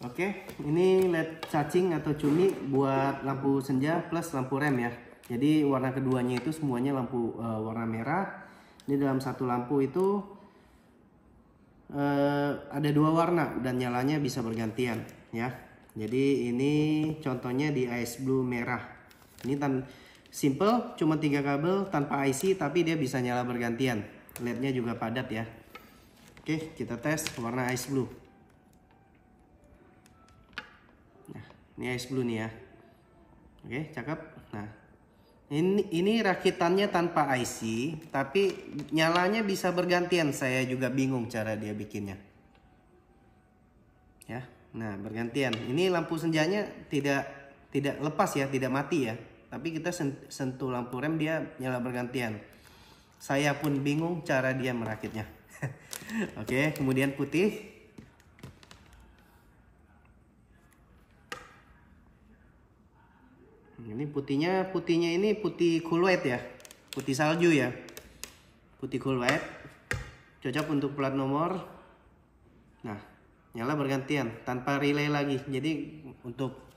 Oke, ini LED cacing atau cumi buat lampu senja plus lampu rem ya. Jadi warna keduanya itu semuanya lampu e, warna merah. Ini dalam satu lampu itu e, ada dua warna dan nyalanya bisa bergantian ya. Jadi ini contohnya di ice blue merah. Ini tan simple, cuma tiga kabel tanpa IC tapi dia bisa nyala bergantian. LED-nya juga padat ya. Oke, kita tes warna ice blue. ini ice blue nih ya oke cakep nah ini ini rakitannya tanpa IC tapi nyalanya bisa bergantian saya juga bingung cara dia bikinnya ya nah bergantian ini lampu senjanya tidak tidak lepas ya tidak mati ya tapi kita sentuh lampu rem dia nyala bergantian saya pun bingung cara dia merakitnya oke kemudian putih Ini putihnya, putihnya ini putih cool white ya. Putih salju ya. Putih cool white. Cocok untuk plat nomor. Nah, nyala bergantian tanpa relay lagi. Jadi untuk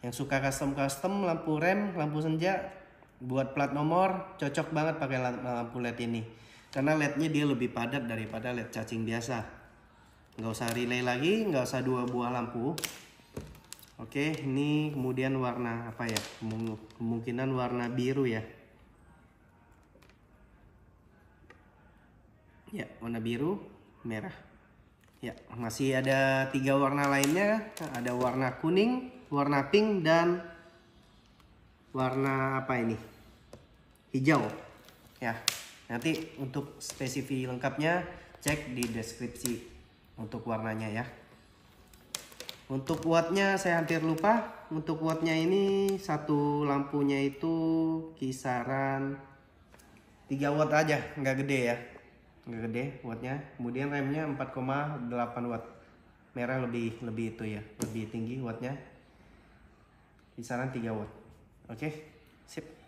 yang suka custom-custom lampu rem, lampu senja buat plat nomor cocok banget pakai lampu LED ini. Karena LED-nya dia lebih padat daripada LED cacing biasa. Nggak usah relay lagi, nggak usah dua buah lampu. Oke, ini kemudian warna apa ya? Kemungkinan warna biru ya. Ya, warna biru, merah. Ya, masih ada tiga warna lainnya. Ada warna kuning, warna pink, dan warna apa ini? Hijau. Ya, nanti untuk spesifik lengkapnya cek di deskripsi untuk warnanya ya. Untuk wattnya saya hampir lupa. Untuk wattnya ini satu lampunya itu kisaran 3 watt aja, nggak gede ya. Nggak gede wattnya. Kemudian remnya 4,8 watt. Merah lebih lebih itu ya, lebih tinggi wattnya. Kisaran 3 watt. Oke, sip.